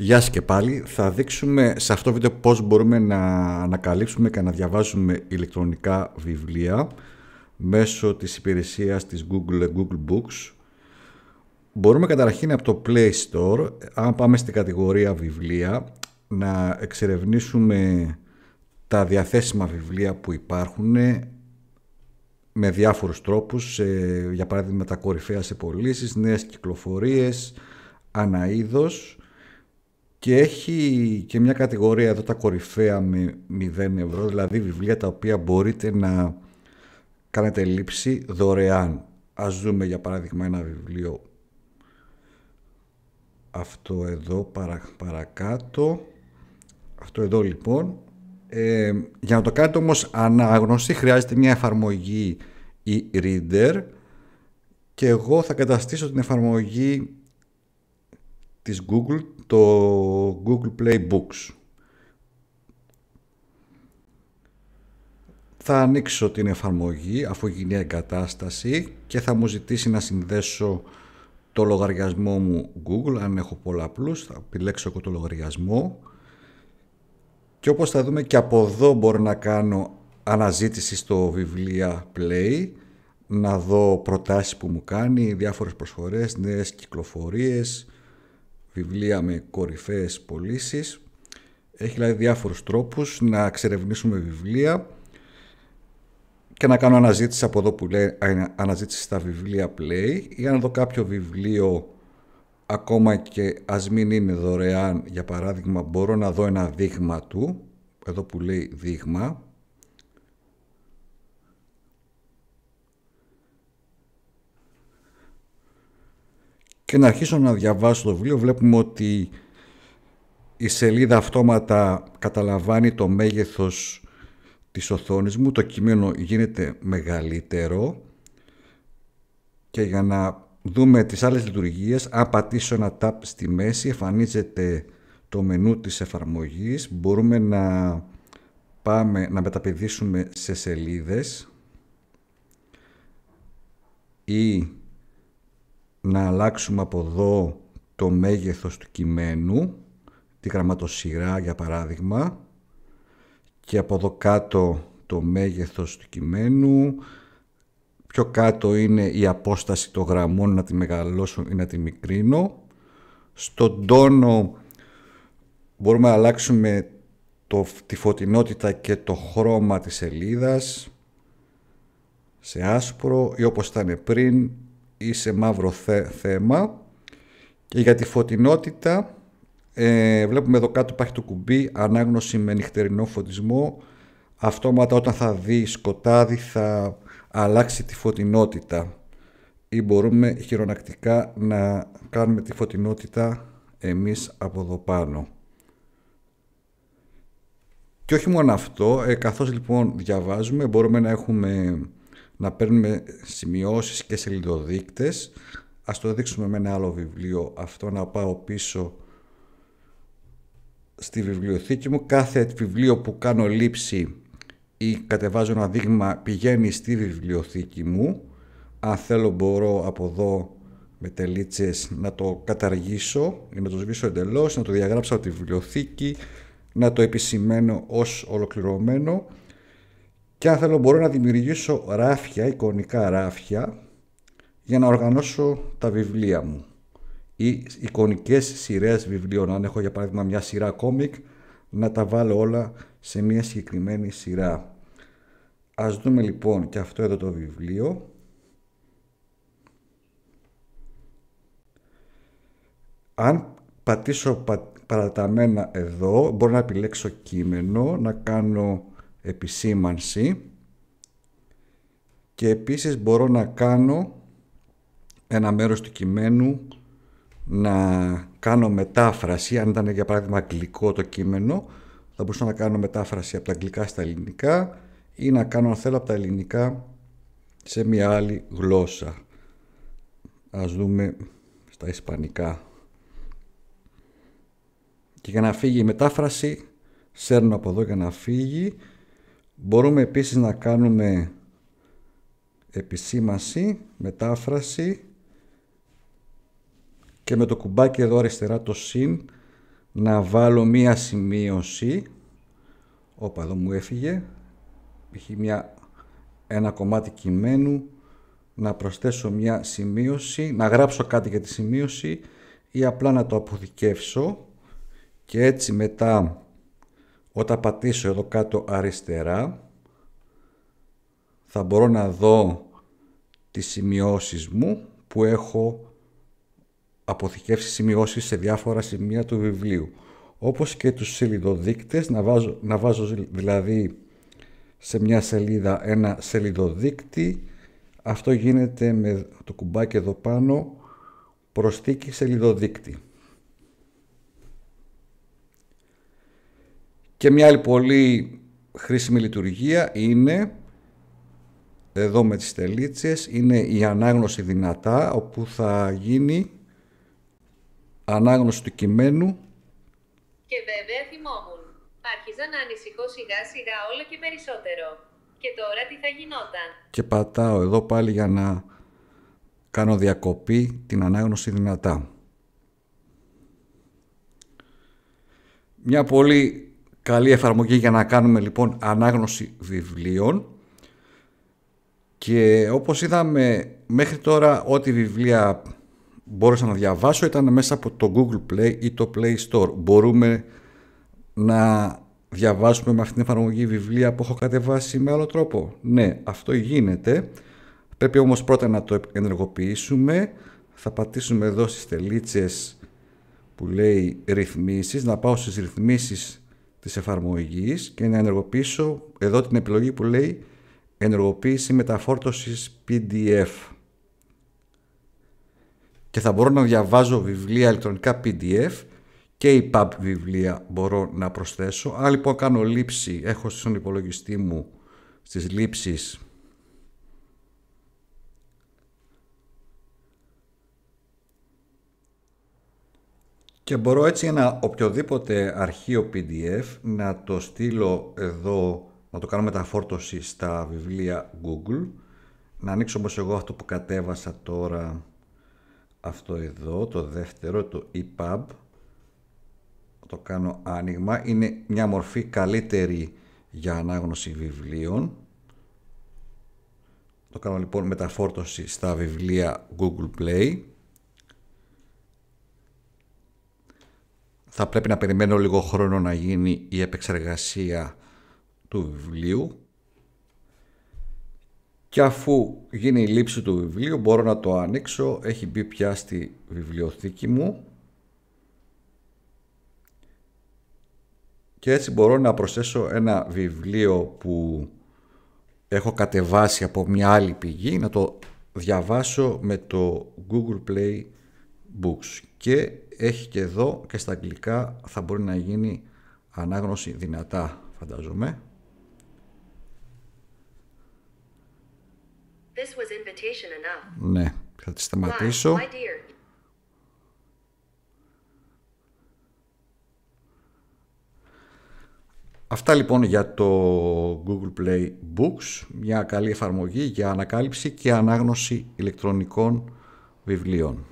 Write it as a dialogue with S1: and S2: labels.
S1: Γεια σας και πάλι. Θα δείξουμε σε αυτό το βίντεο πώς μπορούμε να ανακαλύψουμε και να διαβάζουμε ηλεκτρονικά βιβλία μέσω της υπηρεσίας της Google, Google Books. Μπορούμε καταρχήν από το Play Store, αν πάμε στην κατηγορία βιβλία, να εξερευνήσουμε τα διαθέσιμα βιβλία που υπάρχουν με διάφορους τρόπους, για παράδειγμα τα κορυφαία σε πωλήσεις, νέες κυκλοφορίες, αναείδος και έχει και μια κατηγορία εδώ τα κορυφαία με 0 ευρώ, δηλαδή βιβλία τα οποία μπορείτε να κάνετε λήψη δωρεάν. Ας δούμε για παράδειγμα ένα βιβλίο αυτό εδώ παρακάτω. Αυτό εδώ λοιπόν. Ε, για να το κάνετε όμως ανάγνωση χρειάζεται μια εφαρμογή e-reader και εγώ θα καταστήσω την εφαρμογή της Google το Google Play Books. Θα ανοίξω την εφαρμογή αφού γίνει εγκατάσταση και θα μου ζητήσει να συνδέσω το λογαριασμό μου Google, αν έχω πλούς, θα επιλέξω εγώ το λογαριασμό και όπως θα δούμε και από εδώ μπορώ να κάνω αναζήτηση στο βιβλία Play, να δω προτάσεις που μου κάνει, διάφορες προσφορές, νέες κυκλοφορίες, βιβλία με κορυφαίες πωλήσεις. Έχει δηλαδή διάφορους τρόπους να εξερευνήσουμε βιβλία και να κάνω αναζήτηση από εδώ που λέει αναζήτηση στα βιβλία Play για να δω κάποιο βιβλίο ακόμα και ας μην είναι δωρεάν για παράδειγμα μπορώ να δω ένα δείγμα του εδώ που λέει δείγμα και να αρχίσω να διαβάσω το βιβλίο βλέπουμε ότι η σελίδα αυτόματα καταλαμβάνει το μέγεθος της οθόνης μου, το κείμενο γίνεται μεγαλύτερο και για να δούμε τις άλλες λειτουργίες, αν πατήσω ένα στη μέση εμφανίζεται το μενού της εφαρμογής, μπορούμε να πάμε να μεταπηδήσουμε σε σελίδες ή να αλλάξουμε από εδώ το μέγεθος του κειμένου, τη γραμματοσυρά για παράδειγμα, και από εδώ κάτω το μέγεθος του κειμένου, πιο κάτω είναι η απόσταση των γραμμών να τη μεγαλώσω ή να τη μικρύνω. Στον τόνο μπορούμε να αλλάξουμε το, τη φωτεινότητα και το χρώμα της σελίδας σε άσπρο ή όπως ήταν πριν ή σε μαύρο θέμα και για τη φωτεινότητα ε, βλέπουμε εδώ κάτω υπάρχει το κουμπί ανάγνωση με νυχτερινό φωτισμό αυτόματα όταν θα δει σκοτάδι θα αλλάξει τη φωτεινότητα ή μπορούμε χειρονακτικά να κάνουμε τη φωτεινότητα εμείς από εδώ πάνω. Και όχι μόνο αυτό, ε, καθώς λοιπόν διαβάζουμε μπορούμε να έχουμε να παίρνουμε σημειώσεις και σελίδοδείκτες. Ας το δείξουμε με ένα άλλο βιβλίο. Αυτό να πάω πίσω στη βιβλιοθήκη μου. Κάθε βιβλίο που κάνω λήψη ή κατεβάζω ένα δείγμα πηγαίνει στη βιβλιοθήκη μου. Αν θέλω μπορώ από εδώ με τελίτσες να το καταργήσω ή να το σβήσω εντελώς, να το διαγράψω από τη βιβλιοθήκη, να το επισημαίνω ως ολοκληρωμένο και αν θέλω μπορώ να δημιουργήσω ράφια, εικονικά ράφια, για να οργανώσω τα βιβλία μου ή εικονικές σειρές βιβλίων. Αν έχω για παράδειγμα μια σειρά κόμικ, να τα βάλω όλα σε μια συγκεκριμένη σειρά. Ας δούμε λοιπόν και αυτό εδώ το βιβλίο. Αν πατήσω παραταμένα εδώ, μπορώ να επιλέξω κείμενο, να κάνω επισήμανση και επίσης μπορώ να κάνω ένα μέρος του κειμένου να κάνω μετάφραση, αν ήταν για παράδειγμα αγγλικό το κείμενο, θα μπορούσα να κάνω μετάφραση από τα αγγλικά στα ελληνικά ή να κάνω αν θέλω από τα ελληνικά σε μια άλλη γλώσσα. Ας δούμε στα ισπανικά. Και για να φύγει η μετάφραση, σέρνω από εδώ για να φύγει Μπορούμε επίσης να κάνουμε επισήμαση, μετάφραση και με το κουμπάκι εδώ αριστερά το συν να βάλω μία σημείωση όπα εδώ μου έφυγε Έχει Μια, ένα κομμάτι κειμένου να προσθέσω μια σημείωση, να γράψω κάτι για τη σημείωση ή απλά να το αποδικεύσω και έτσι μετά όταν πατήσω εδώ κάτω αριστερά, θα μπορώ να δω τις σημειώσεις μου που έχω αποθηκεύσει σημειώσεις σε διάφορα σημεία του βιβλίου. Όπως και τους σελιδοδείκτες, να βάζω, να βάζω δηλαδή σε μια σελίδα ένα σελιδοδείκτη. Αυτό γίνεται με το κουμπάκι εδώ πάνω, προσθήκη σελιδοδείκτη. Και μια άλλη πολύ χρήσιμη λειτουργία είναι, εδώ με τις τελίτσες, είναι η ανάγνωση δυνατά, όπου θα γίνει ανάγνωση του κειμένου. Και βέβαια θυμόμουν. Άρχιζα να ανησυχώ σιγά σιγά όλο και περισσότερο. Και τώρα τι θα γινόταν. Και πατάω εδώ πάλι για να κάνω διακοπή την ανάγνωση δυνατά. Μια πολύ Καλή εφαρμογή για να κάνουμε λοιπόν ανάγνωση βιβλίων και όπως είδαμε μέχρι τώρα ό,τι βιβλία μπορούσα να διαβάσω ήταν μέσα από το Google Play ή το Play Store. Μπορούμε να διαβάσουμε με αυτή την εφαρμογή βιβλία που έχω κατεβάσει με άλλο τρόπο. Ναι, αυτό γίνεται. Πρέπει όμως πρώτα να το ενεργοποιήσουμε. Θα πατήσουμε εδώ στις τελίτσες που λέει ρυθμίσεις. Να πάω στις ρυθμίσεις της εφαρμογής και να ενεργοποιήσω εδώ την επιλογή που λέει ενεργοποίηση μεταφόρτωσης PDF και θα μπορώ να διαβάζω βιβλία ηλεκτρονικά PDF και η βιβλία μπορώ να προσθέσω. Αν λοιπόν κάνω λήψη, έχω στον υπολογιστή μου στις λήψεις Και μπορώ έτσι ένα οποιοδήποτε αρχείο PDF να το στείλω εδώ, να το κάνω μεταφόρτωση στα βιβλία Google. Να ανοίξω όπως εγώ αυτό που κατέβασα τώρα, αυτό εδώ, το δεύτερο, το EPUB. Το κάνω άνοιγμα. Είναι μια μορφή καλύτερη για ανάγνωση βιβλίων. Το κάνω λοιπόν μεταφόρτωση στα βιβλία Google Play. Θα πρέπει να περιμένω λίγο χρόνο να γίνει η επεξεργασία του βιβλίου και αφού γίνει η λήψη του βιβλίου μπορώ να το ανοίξω. Έχει μπει πια στη βιβλιοθήκη μου και έτσι μπορώ να προσθέσω ένα βιβλίο που έχω κατεβάσει από μια άλλη πηγή να το διαβάσω με το Google Play Books και έχει και εδώ και στα αγγλικά θα μπορεί να γίνει ανάγνωση δυνατά φαντάζομαι. This was Ναι, θα τη σταματήσω. Αυτά λοιπόν για το Google Play Books, μια καλή εφαρμογή για ανακάλυψη και ανάγνωση ηλεκτρονικών βιβλίων.